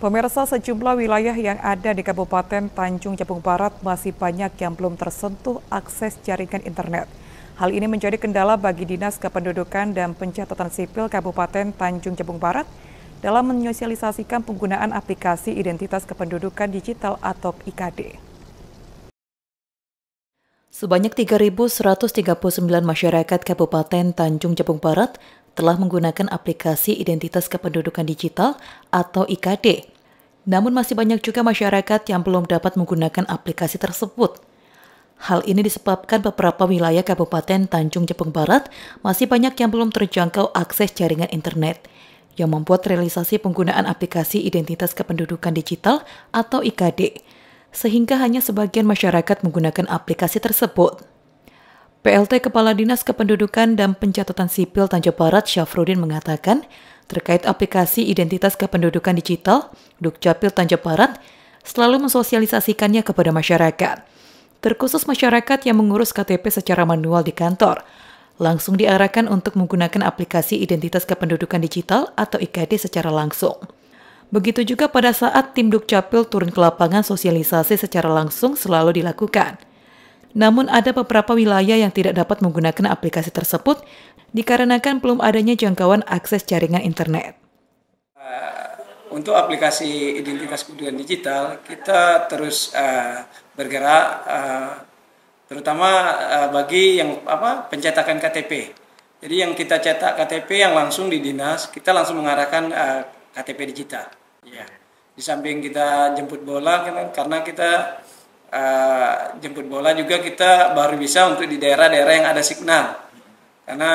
Pemirsa sejumlah wilayah yang ada di Kabupaten Tanjung Jabung Barat masih banyak yang belum tersentuh akses jaringan internet. Hal ini menjadi kendala bagi Dinas Kependudukan dan Pencatatan Sipil Kabupaten Tanjung Jabung Barat dalam menyosialisasikan penggunaan aplikasi identitas kependudukan digital atau IKD. Sebanyak 3.139 masyarakat Kabupaten Tanjung Jabung Barat telah menggunakan aplikasi identitas kependudukan digital atau IKD. Namun masih banyak juga masyarakat yang belum dapat menggunakan aplikasi tersebut. Hal ini disebabkan beberapa wilayah Kabupaten Tanjung Jabung Barat masih banyak yang belum terjangkau akses jaringan internet, yang membuat realisasi penggunaan aplikasi identitas kependudukan digital atau IKD, sehingga hanya sebagian masyarakat menggunakan aplikasi tersebut. PLT Kepala Dinas Kependudukan dan Pencatatan Sipil Tanjung Barat Syafrudin mengatakan, terkait aplikasi identitas kependudukan digital, Dukcapil Tanjung Barat selalu mensosialisasikannya kepada masyarakat, terkhusus masyarakat yang mengurus KTP secara manual di kantor, langsung diarahkan untuk menggunakan aplikasi identitas kependudukan digital atau IKD secara langsung. Begitu juga pada saat tim Dukcapil turun ke lapangan sosialisasi secara langsung selalu dilakukan – namun ada beberapa wilayah yang tidak dapat menggunakan aplikasi tersebut dikarenakan belum adanya jangkauan akses jaringan internet. Eh, untuk aplikasi identitas kependudukan digital, kita terus uh, bergerak, uh, terutama uh, bagi yang apa pencetakan KTP. Jadi yang kita cetak KTP yang langsung di dinas, kita langsung mengarahkan uh, KTP digital. Ya. Di samping kita jemput bola, karena kita Eh, jemput bola juga kita baru bisa untuk di daerah-daerah yang ada signal karena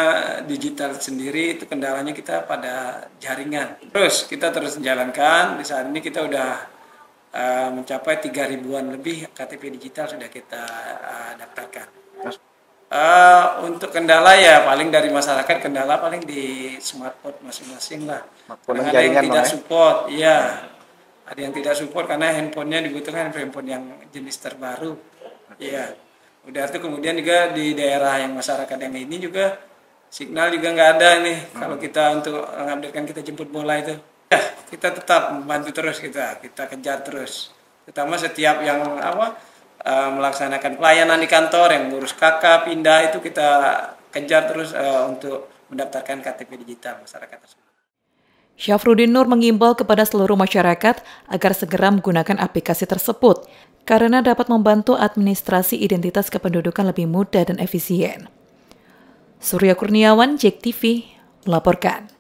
digital sendiri itu kendalanya kita pada jaringan terus kita terus menjalankan di saat ini kita udah uh, mencapai tiga ribuan lebih KTP digital sudah kita uh, daftarkan uh, untuk kendala ya paling dari masyarakat kendala paling di smartphone masing-masing lah smartphone yang tidak ya? support ya ada yang tidak support karena handphonenya dibutuhkan handphone yang jenis terbaru iya udah itu kemudian juga di daerah yang masyarakat yang ini juga signal juga nggak ada nih hmm. kalau kita untuk mengambilkan kita jemput bola itu ya kita tetap membantu terus kita kita kejar terus terutama setiap yang apa eh, melaksanakan pelayanan di kantor yang ngurus kakak pindah itu kita kejar terus uh, untuk mendaftarkan KTP digital masyarakat tersebut. Syafruddin Nur mengimbau kepada seluruh masyarakat agar segera menggunakan aplikasi tersebut karena dapat membantu administrasi identitas kependudukan lebih mudah dan efisien. Surya Kurniawan, JEK TV, melaporkan.